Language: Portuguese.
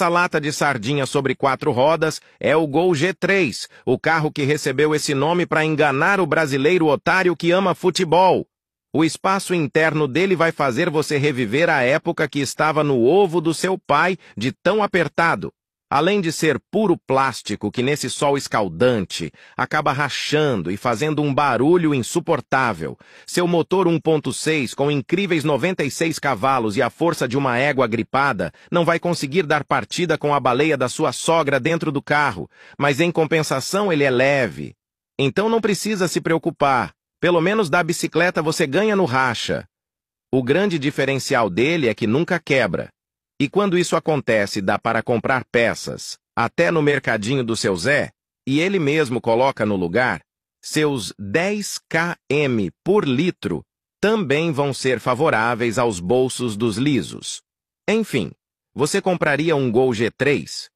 essa lata de sardinha sobre quatro rodas é o Gol G3, o carro que recebeu esse nome para enganar o brasileiro otário que ama futebol. O espaço interno dele vai fazer você reviver a época que estava no ovo do seu pai de tão apertado. Além de ser puro plástico que nesse sol escaldante acaba rachando e fazendo um barulho insuportável, seu motor 1.6 com incríveis 96 cavalos e a força de uma égua gripada não vai conseguir dar partida com a baleia da sua sogra dentro do carro, mas em compensação ele é leve. Então não precisa se preocupar, pelo menos da bicicleta você ganha no racha. O grande diferencial dele é que nunca quebra. E quando isso acontece, dá para comprar peças, até no mercadinho do seu Zé, e ele mesmo coloca no lugar, seus 10 km por litro também vão ser favoráveis aos bolsos dos lisos. Enfim, você compraria um Gol G3,